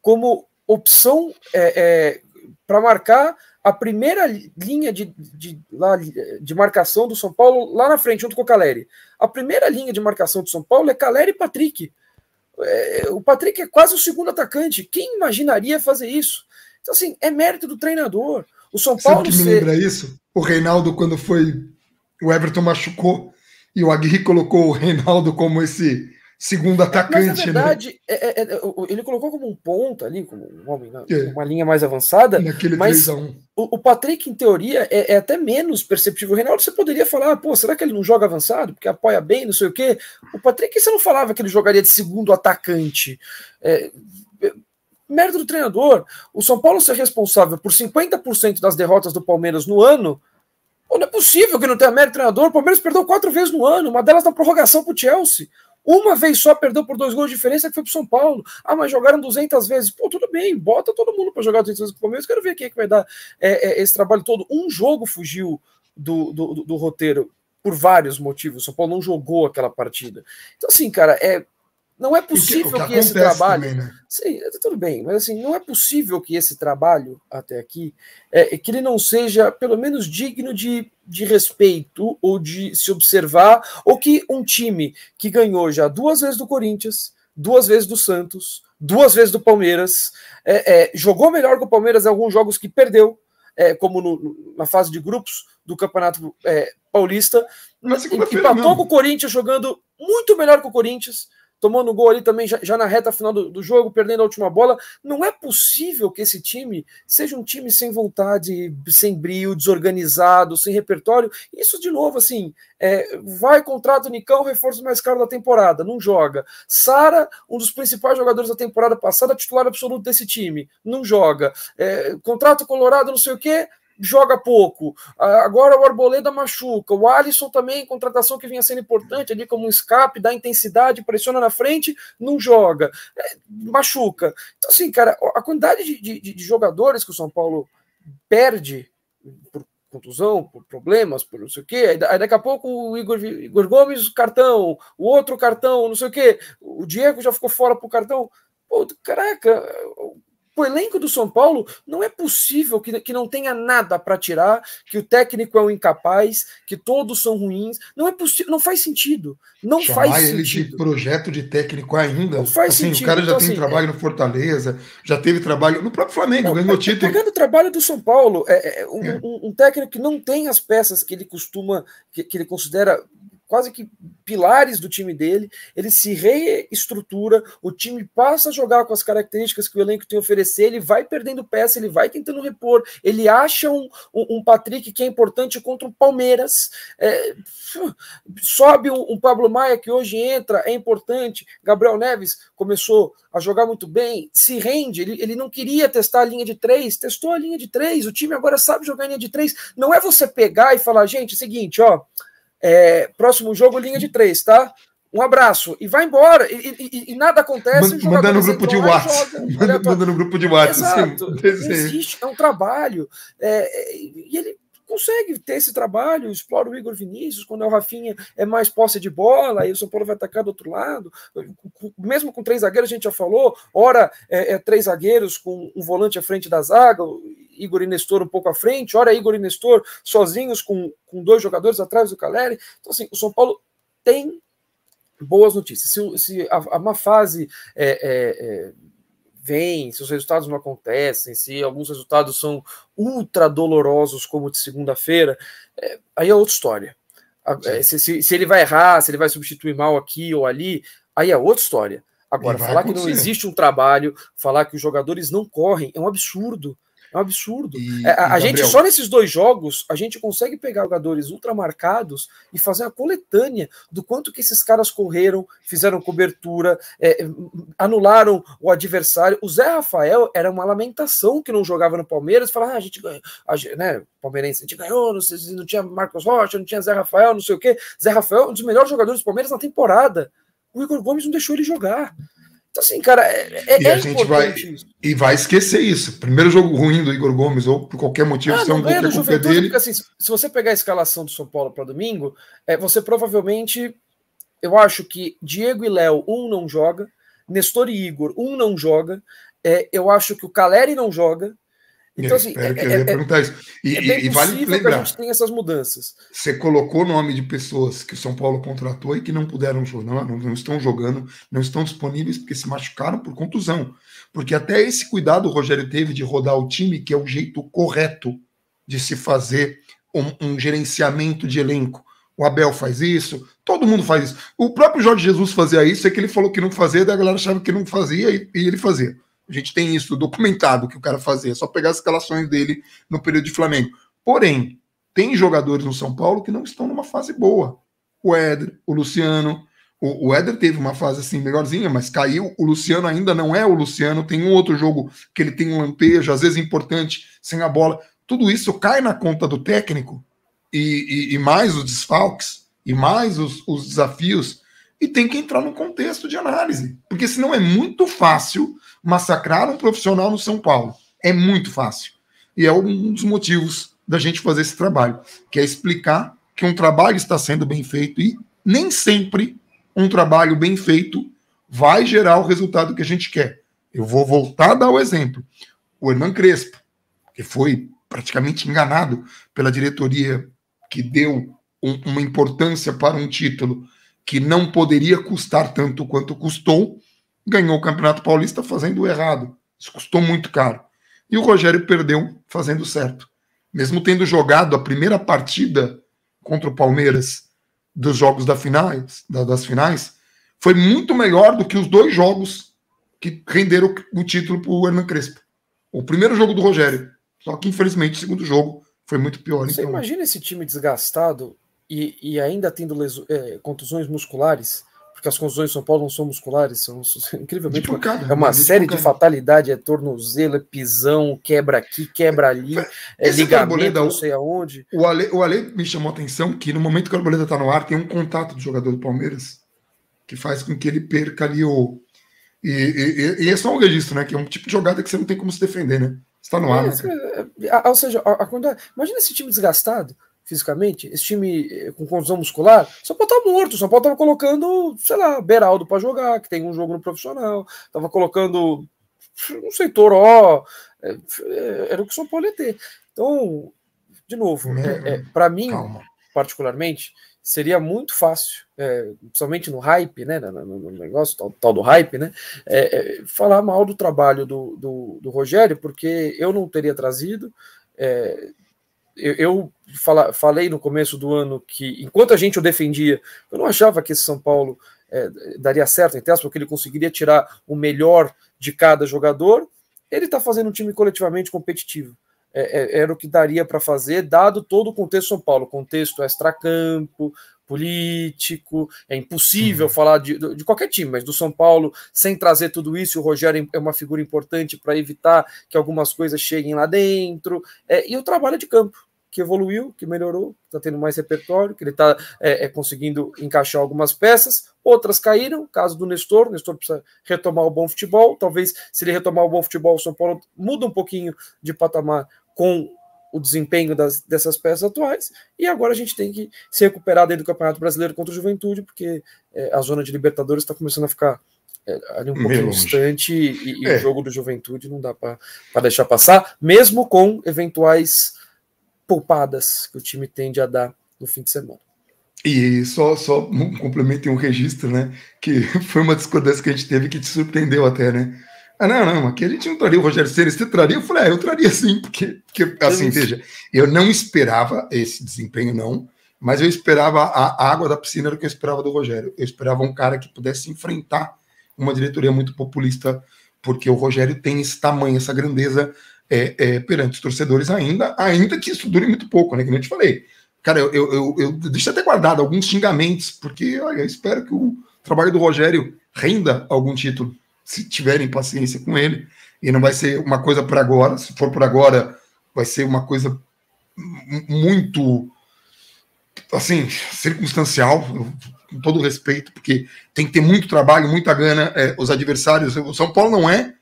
como opção é, é, para marcar a primeira linha de, de, de, marcação do São Paulo lá na frente, junto com o Caleri. A primeira linha de marcação do São Paulo é Caleri e Patrick. É, o Patrick é quase o segundo atacante. Quem imaginaria fazer isso? Então, assim, é mérito do treinador. O São Paulo. Sabe que me ser... lembra isso? O Reinaldo, quando foi. O Everton machucou e o Aguirre colocou o Reinaldo como esse segundo atacante. Mas, na né? verdade, né? é, é, é ele colocou como um ponta ali, como um homem, né? é. uma linha mais avançada. Naquele mas o, o, Patrick, em teoria, é, é, até menos perceptível. O Reinaldo, você poderia falar, ah, pô, será que ele não joga avançado? Porque apoia bem, não sei o quê. O Patrick, você não falava que ele jogaria de segundo atacante. É, é mérito do treinador. O São Paulo ser responsável por 50% das derrotas do Palmeiras no ano. não é possível que não tenha mérito do treinador. O Palmeiras perdeu quatro vezes no ano, uma delas na prorrogação para o Chelsea. Uma vez só perdeu por dois gols de diferença, que foi pro São Paulo. Ah, mas jogaram 200 vezes. Pô, tudo bem, bota todo mundo para jogar 200 vezes com o Palmeiras. Quero ver quem é que vai dar é, é, esse trabalho todo. Um jogo fugiu do, do, do, do roteiro por vários motivos. O São Paulo não jogou aquela partida. Então, assim, cara, é não é possível que, que, que esse trabalho. Também, né? Sim, tudo bem, mas assim, não é possível que esse trabalho até aqui é, é, que ele não seja pelo menos digno de, de respeito ou de se observar, ou que um time que ganhou já duas vezes do Corinthians, duas vezes do Santos, duas vezes do Palmeiras, é, é, jogou melhor que o Palmeiras em alguns jogos que perdeu, é, como no, na fase de grupos do Campeonato é, Paulista, empatou com o Corinthians jogando muito melhor que o Corinthians tomando gol ali também já, já na reta final do, do, jogo, perdendo a última bola. Não é possível que esse time seja um time sem vontade, sem brilho, desorganizado, sem repertório. Isso, de novo, assim, é, vai, contrata o Nicão, reforço mais caro da temporada, não joga. Sara, um dos principais jogadores da temporada passada, titular absoluto desse time, não joga. É, contrato Colorado, não sei o quê, joga pouco. Agora o Arboleda machuca. O Alisson também, contratação que vinha sendo importante ali como um escape, dá intensidade, pressiona na frente, não joga. É, machuca. Então, assim, cara, a quantidade de, de, de jogadores que o São Paulo perde por contusão, por problemas, por não sei o quê. Aí daqui a pouco o Igor, Igor Gomes, cartão, o outro cartão, não sei o quê. O Diego já ficou fora pro cartão. Pô, caraca, o elenco do São Paulo não é possível que, que não tenha nada para tirar, que o técnico é um incapaz, que todos são ruins. Não é possível, não faz sentido. Não Chamar faz ele sentido. de projeto de técnico ainda. Não faz assim, sentido. O cara já então, tem assim, trabalho é... no Fortaleza, já teve trabalho no próprio Flamengo, não, ganhou tá título. Pegando é o trabalho do São Paulo, é, é, é, um, é. Um, um técnico que não tem as peças que ele costuma, que, que ele considera quase que pilares do time dele, ele se reestrutura, o time passa a jogar com as características que o elenco tem a oferecer, ele vai perdendo peça, ele vai tentando repor, ele acha um, um Patrick que é importante contra o Palmeiras, é, sobe um, Pablo Maia que hoje entra, é importante, Gabriel Neves começou a jogar muito bem, se rende, ele, ele não queria testar a linha de três, testou a linha de três, o time agora sabe jogar a linha de três, não é você pegar e falar, gente, é seguinte, ó, é, próximo jogo, linha de três, tá? Um abraço. E vai embora. E, e, e nada acontece. Man, manda no grupo de WhatsApp. Manda, manda, no grupo de WhatsApp. existe. É um trabalho. É, é e ele consegue ter esse trabalho, explora o Igor Vinícius, quando é o Rafinha é mais posse de bola, aí o São Paulo vai atacar do outro lado, mesmo com três zagueiros, a gente já falou, ora é, é três zagueiros com um volante à frente da zaga, Igor e Nestor um pouco à frente, ora Igor e Nestor sozinhos com, com dois jogadores atrás do Caleri, então assim, o São Paulo tem boas notícias, se, se a, a uma fase é, é, é vem, se os resultados não acontecem, se alguns resultados são ultra dolorosos, como de segunda-feira, é, aí é outra história. É, se, se, se, ele vai errar, se ele vai substituir mal aqui ou ali, aí é outra história. Agora, falar acontecer. que não existe um trabalho, falar que os jogadores não correm, é um absurdo. É um absurdo. E, é, a, a gente, só nesses dois jogos, a gente consegue pegar jogadores ultramarcados e fazer uma coletânea do quanto que esses caras correram, fizeram cobertura, é, é, anularam o adversário. O Zé Rafael era uma lamentação que não jogava no Palmeiras, falava, ah, a gente ganhou, a gente, né, palmeirense, a gente ganhou, não, sei, não tinha Marcos Rocha, não tinha Zé Rafael, não sei o quê. Zé Rafael, é um dos melhores jogadores do Palmeiras na temporada. O Igor Gomes não deixou ele jogar. Então, assim, cara, é, é e é a gente vai isso. E vai esquecer isso. Primeiro jogo ruim do Igor Gomes, ou por qualquer motivo, ah, se é um qualquer culpa é dele. Porque, assim, se você pegar a escalação do São Paulo para domingo, é, você provavelmente. Eu acho que Diego e Léo, um não joga. Nestor e Igor, um não joga. É, eu acho que o Caleri não joga. Então, assim, é, que eu ia é, é, perguntar isso. E, é e vale lembrar. Que a gente tem essas mudanças. Você colocou o nome de pessoas que o São Paulo contratou e que não puderam jogar, não, não estão jogando, não estão disponíveis porque se machucaram por contusão. Porque até esse cuidado o Rogério teve de rodar o time, que é o jeito correto de se fazer um, um, gerenciamento de elenco. O Abel faz isso, todo mundo faz isso. O próprio Jorge Jesus fazia isso, é que ele falou que não fazia, daí a galera achava que não fazia e, e ele fazia. A gente tem isso documentado que o cara fazia, é só pegar as escalações dele no período de Flamengo. Porém, tem jogadores no São Paulo que não estão numa fase boa. O Éder, o Luciano. O, o Éder teve uma fase assim melhorzinha, mas caiu. O Luciano ainda não é o Luciano. Tem um outro jogo que ele tem um lampejo, às vezes importante, sem a bola. Tudo isso cai na conta do técnico e, e, e mais os desfalques e mais os, os desafios e tem que entrar no contexto de análise. Porque senão é muito fácil massacrar um profissional no São Paulo. É muito fácil. E é um dos motivos da gente fazer esse trabalho, que é explicar que um trabalho está sendo bem feito e nem sempre um trabalho bem feito vai gerar o resultado que a gente quer. Eu vou voltar a dar o exemplo. O Hernan Crespo, que foi praticamente enganado pela diretoria que deu um, uma importância para um título que não poderia custar tanto quanto custou, ganhou o Campeonato Paulista fazendo o errado. Isso custou muito caro. E o Rogério perdeu fazendo certo. Mesmo tendo jogado a primeira partida contra o Palmeiras dos jogos da finais, das finais, foi muito melhor do que os dois jogos que renderam o título para o Hernan Crespo. O primeiro jogo do Rogério, só que infelizmente o segundo jogo foi muito pior. Você então... imagina esse time desgastado e, e ainda tendo leso, é, contusões musculares, porque as contusões de São Paulo não são musculares, são, incrivelmente. Dipocada, é né? uma série de fatalidade, é tornozelo, é pisão, quebra aqui, quebra ali, é Esse ligamento, é não sei aonde. O Ale, o Ale me chamou a atenção que no momento que o Arboleda está no ar, tem um contato do jogador do Palmeiras que faz com que ele perca ali o. E, e, e é só um registro, né? Que é um tipo de jogada que você não tem como se defender, né? Está no é, ar. Né? É, é Ou seja, a, a, imagina esse time desgastado fisicamente, esse time eh, com condição muscular, São Paulo tá morto. São Paulo tava colocando, sei lá, Beraldo para jogar, que tem um jogo no profissional, tava colocando, não sei, Toró, é, é, era o que São Paulo ia ter. Então, de novo, né, é, é para mim, Calma. particularmente, seria muito fácil, é, principalmente no hype, né, no, no negócio tal, tal, do hype, né, é, é, falar mal do trabalho do, do, do, Rogério, porque eu não teria trazido, é, eu, eu fala, falei no começo do ano que, enquanto a gente o defendia, eu não achava que esse São Paulo é, daria certo em teste, porque ele conseguiria tirar o melhor de cada jogador. Ele está fazendo um time coletivamente competitivo. É, é, era o que daria para fazer, dado todo o contexto São Paulo, contexto extra campo político, é impossível falar de, de qualquer time, mas do São Paulo, sem trazer tudo isso, o Rogério é uma figura importante para evitar que algumas coisas cheguem lá dentro, é, e o trabalho de campo que evoluiu, que melhorou, está tendo mais repertório, que ele está é, é, conseguindo encaixar algumas peças, outras caíram, caso do Nestor, o Nestor precisa retomar o bom futebol, talvez se ele retomar o bom futebol, o São Paulo muda um pouquinho de patamar com o desempenho das, dessas peças atuais, e agora a gente tem que se recuperar dentro do Campeonato Brasileiro contra o Juventude, porque é, a zona de Libertadores está começando a ficar é, ali um pouco distante, e, e é. o jogo do Juventude não dá para deixar passar, mesmo com eventuais poupadas que o time tende a dar no fim de semana. E só, só um complemento e um registro, né? Que foi uma discordância que a gente teve que te surpreendeu até, né? Ah, não, não, gente não traria o Rogério Ceni, você traria? Eu falei, ah, eu traria sim, porque, porque assim, é veja, eu não esperava esse desempenho, não, mas eu esperava a água da piscina do que eu esperava do Rogério. Eu esperava um cara que pudesse enfrentar uma diretoria muito populista, porque o Rogério tem esse tamanho, essa grandeza é, é, perante os torcedores ainda, ainda que isso dure muito pouco, né? Que eu te falei. Cara, eu, eu, eu, eu deixo até guardado alguns xingamentos, porque olha, eu espero que o trabalho do Rogério renda algum título se tiverem paciência com ele. E não vai ser uma coisa por agora. Se for por agora, vai ser uma coisa muito assim, circunstancial, com todo respeito, porque tem que ter muito trabalho, muita gana É, os adversários, o São Paulo não é,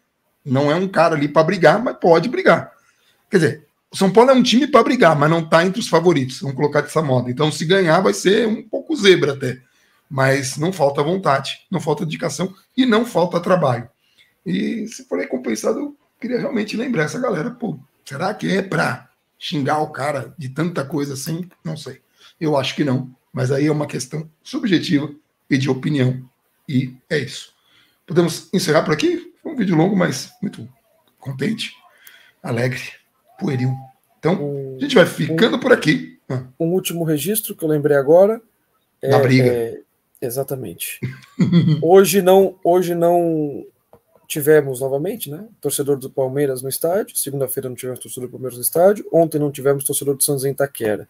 não é um cara ali para brigar, mas pode brigar. Quer dizer, o São Paulo é um time para brigar, mas não está entre os favoritos, vamos colocar dessa moda. Então, se ganhar, vai ser um pouco zebra até mas não falta vontade, não falta dedicação e não falta trabalho. E se for recompensado, eu queria realmente lembrar essa galera, pô, será que é para xingar o cara de tanta coisa assim? Não sei. Eu acho que não, mas aí é uma questão subjetiva e de opinião. E é isso. Podemos encerrar por aqui? Foi um vídeo longo, mas muito contente, alegre, pueril. Então, a gente vai ficando um, por aqui. Um último registro que eu lembrei agora. É, briga. É, Exatamente. hoje não, hoje não tivemos novamente, né? Torcedor do Palmeiras no estádio. Segunda-feira não tivemos torcedor do Palmeiras no estádio. Ontem não tivemos torcedor do Santos em Itaquera.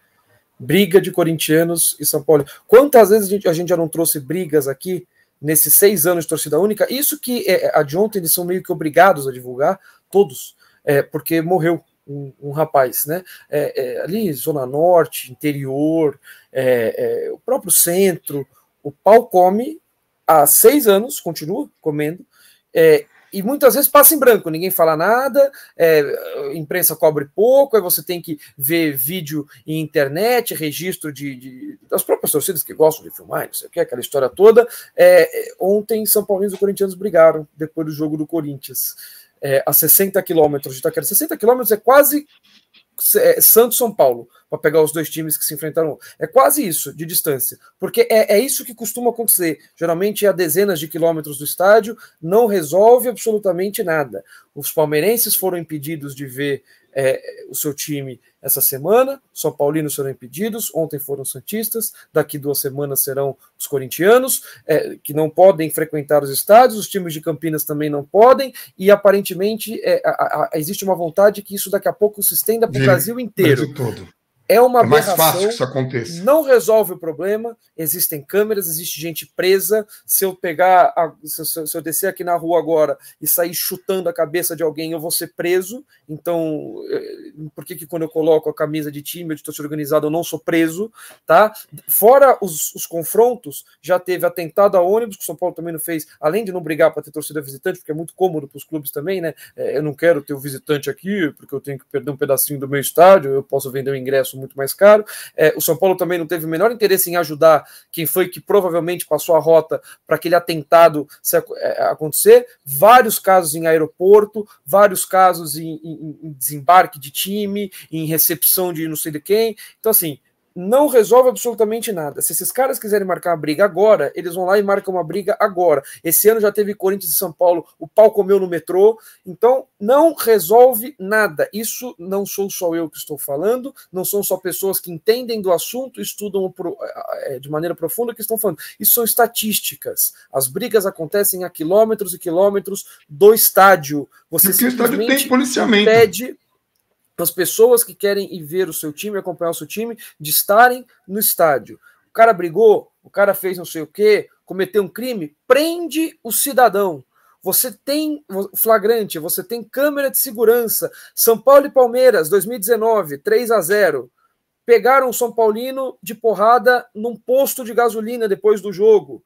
Briga de corintianos e São Paulo. Quantas vezes a gente, a gente já não trouxe brigas aqui nesses seis anos de torcida única? Isso que é, é a de ontem eles são meio que obrigados a divulgar, todos, é, porque morreu um, um, rapaz, né? É, é, ali, Zona Norte, interior, é, é o próprio centro, o pau come há seis anos, continua comendo, é, e muitas vezes passa em branco, ninguém fala nada, é, imprensa cobre pouco, aí você tem que ver vídeo em internet, registro de, de das próprias torcidas que gostam de filmar, não sei o que, aquela história toda. É, ontem, São Paulo e os Corintianos brigaram depois do jogo do Corinthians, é, a 60 quilômetros de Itaquera. 60 quilômetros é quase é, Santos São Paulo, para pegar os dois times que se enfrentaram. É quase isso de distância, porque é, é isso que costuma acontecer. Geralmente é a dezenas de quilômetros do estádio, não resolve absolutamente nada. Os palmeirenses foram impedidos de ver é, o seu time essa semana. só Paulinos serão impedidos, ontem foram Santistas, daqui duas semanas serão os corintianos, é, que não podem frequentar os estádios, os times de Campinas também não podem, e aparentemente é, a, a, existe uma vontade que isso daqui a pouco se estenda para o Brasil inteiro. Brasil todo. É uma é mais fácil que isso aconteça. Não resolve o problema. Existem câmeras, existe gente presa. Se eu pegar, a, se, eu, se, eu descer aqui na rua agora e sair chutando a cabeça de alguém, eu vou ser preso. Então, eh, por que, que quando eu coloco a camisa de time, de torcida organizada, eu não sou preso, tá? Fora os, os, confrontos, já teve atentado a ônibus que o São Paulo também não fez, além de não brigar para ter torcida visitante, porque é muito cômodo para os clubes também, né? Eh, eu não quero ter o visitante aqui porque eu tenho que perder um pedacinho do meu estádio. Eu posso vender o ingresso muito mais caro. É, o São Paulo também não teve o menor interesse em ajudar quem foi que provavelmente passou a rota para aquele atentado é, acontecer. Vários casos em aeroporto, vários casos em, em, em desembarque de time, em recepção de não sei de quem. Então, assim, não resolve absolutamente nada. Se esses caras quiserem marcar uma briga agora, eles vão lá e marcam uma briga agora. Esse ano já teve Corinthians e São Paulo, o pau comeu no metrô. Então, não resolve nada. Isso não sou só eu que estou falando, não são só pessoas que entendem do assunto, estudam é, de maneira profunda que estão falando. Isso são estatísticas. As brigas acontecem a quilômetros e quilômetros do estádio. Você Porque simplesmente o estádio tem policiamento para então, as pessoas que querem ir ver o seu time, acompanhar o seu time, de estarem no estádio. O cara brigou, o cara fez não sei o quê, cometeu um crime, prende o cidadão. Você tem flagrante, você tem câmera de segurança. São Paulo e Palmeiras, 2019, 3 a 0 pegaram o São Paulino de porrada num posto de gasolina depois do jogo.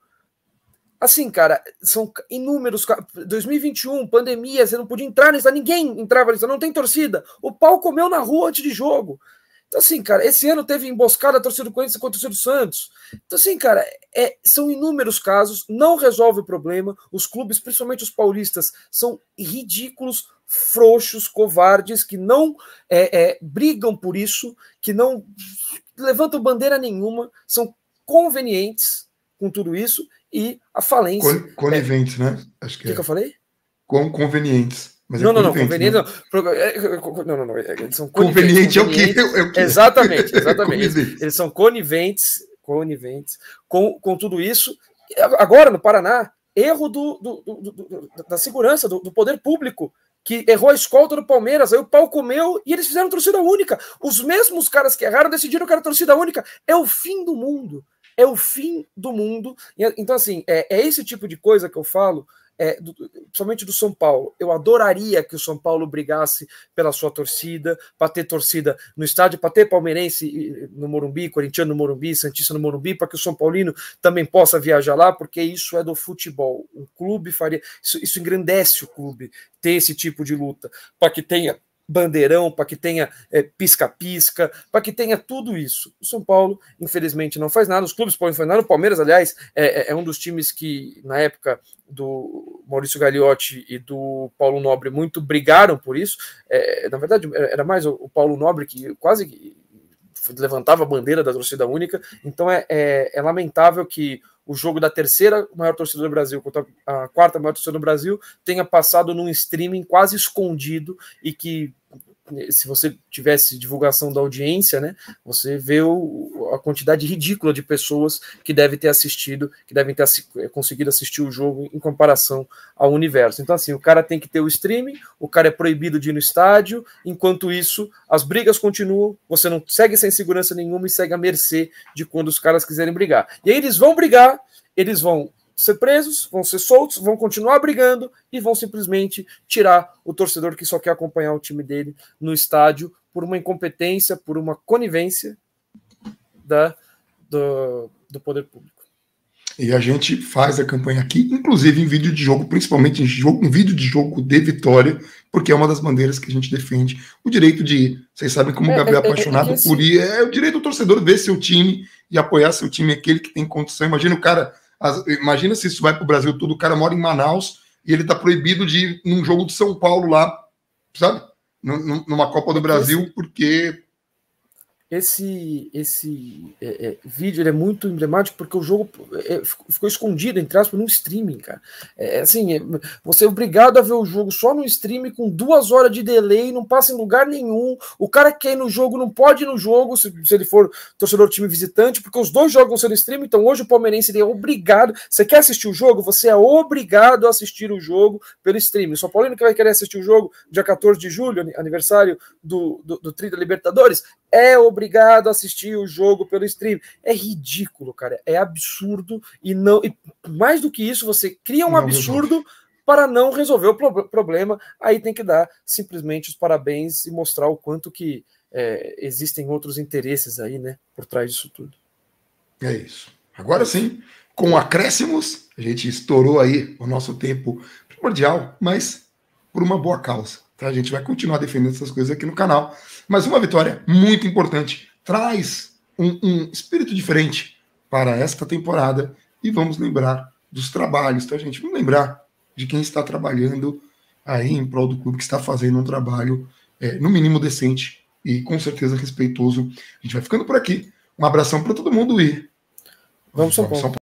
Assim, cara, são inúmeros. 2021, pandemia, você não podia entrar nisso, ninguém entrava nisso, não tem torcida. O pau comeu na rua antes de jogo. Então, assim, cara, esse ano teve emboscada a torcida do Corinthians contra a torcida do Santos. Então, assim, cara, é, são inúmeros casos, não resolve o problema. Os clubes, principalmente os paulistas, são ridículos, frouxos, covardes, que não é, é, brigam por isso, que não levantam bandeira nenhuma, são convenientes com tudo isso e a falência. Con coniventes, é, né? Acho que, que, é. que eu falei? Com convenientes. Mas não, é não, não, conveniente não. Não, não, não. É, eles são coniventes, conveniente é o que? É Exatamente, exatamente. eles, eles são coniventes, coniventes com, com tudo isso. Agora, no Paraná, erro do, do, do, do da segurança, do, do poder público, que errou a escolta do Palmeiras, aí o pau comeu e eles fizeram torcida única. Os mesmos caras que erraram decidiram que era torcida única. É o fim do mundo é o fim do mundo. É, então, assim, é, é esse tipo de coisa que eu falo é, do, principalmente do São Paulo. Eu adoraria que o São Paulo brigasse pela sua torcida, para ter torcida no estádio, para ter palmeirense no Morumbi, corintiano no Morumbi, santista no Morumbi, para que o São Paulino também possa viajar lá, porque isso é do futebol. O clube faria isso, isso engrandece o clube ter esse tipo de luta, para que tenha bandeirão, para que tenha é, pisca-pisca, é, para que tenha tudo isso. O São Paulo, infelizmente, não faz nada. Os clubes podem fazer nada. O Palmeiras, aliás, é, é, é um dos times que, na época do Maurício Gagliotti e do Paulo Nobre, muito brigaram por isso. É, na verdade, era mais o, o Paulo Nobre que quase levantava a bandeira da torcida única. Então, é, é lamentável que o jogo da terceira maior torcida do Brasil contra a quarta maior torcida do Brasil tenha passado num streaming quase escondido e que se você tivesse divulgação da audiência, né, você vê o, a quantidade ridícula de pessoas que devem ter assistido, que devem ter eh, conseguido assistir o jogo em comparação ao universo. Então, assim, o cara tem que ter o streaming, o cara é proibido de ir no estádio, enquanto isso, as brigas continuam, você não segue sem segurança nenhuma e segue à mercê de quando os caras quiserem brigar. E aí eles vão brigar, eles vão ser presos, vão ser soltos, vão continuar brigando e vão simplesmente tirar o torcedor que só quer acompanhar o time dele no estádio por uma incompetência, por uma conivência da, do, do poder público. E a gente faz a campanha aqui, inclusive em vídeo de jogo, principalmente em, jogo, em vídeo de jogo de vitória, porque é uma das bandeiras que a gente defende. O direito de. Vocês sabem como o é, Gabriel é, é, é apaixonado é, é, é, por ir. É o direito do torcedor ver seu time e apoiar seu time, aquele que tem condição. Imagina o cara as, imagina se isso vai para o Brasil todo, o cara mora em Manaus e ele está proibido de ir num jogo de São Paulo lá, sabe? Numa Copa do Brasil, porque esse esse é, é, vídeo é muito emblemático porque o jogo é, é ficou escondido, entre aspas, no streaming, cara. É, é assim, você é obrigado a ver o jogo só no streaming, com duas horas de delay, não passa em lugar nenhum. O cara que quer ir no jogo não pode ir no jogo, se, se ele for torcedor do time visitante, porque os dois jogos são no streaming, então hoje o palmeirense é obrigado. Você quer assistir o jogo? Você é obrigado a assistir o jogo pelo streaming. Só Paulino que vai querer assistir o jogo dia 14 de julho, aniversário do, do, do Libertadores, é obrigado obrigado a assistir o jogo pelo stream. É ridículo, cara. É absurdo e não. E mais do que isso, você cria um não absurdo resolve. para não resolver o pro problema. Aí tem que dar simplesmente os parabéns e mostrar o quanto que é, existem outros interesses aí, né, por trás disso tudo. É isso. Agora sim, com acréscimos, a gente estourou aí o nosso tempo primordial, mas por uma boa causa. Tá? A gente vai continuar defendendo essas coisas aqui no canal. Mas uma vitória muito importante traz um, um espírito diferente para esta temporada e vamos lembrar dos trabalhos, tá, gente? Vamos lembrar de quem está trabalhando aí em prol do clube, que está fazendo um trabalho, é, no mínimo, decente e com certeza respeitoso. A gente vai ficando por aqui. Um abração para todo mundo e. Vamos, só. Paulo.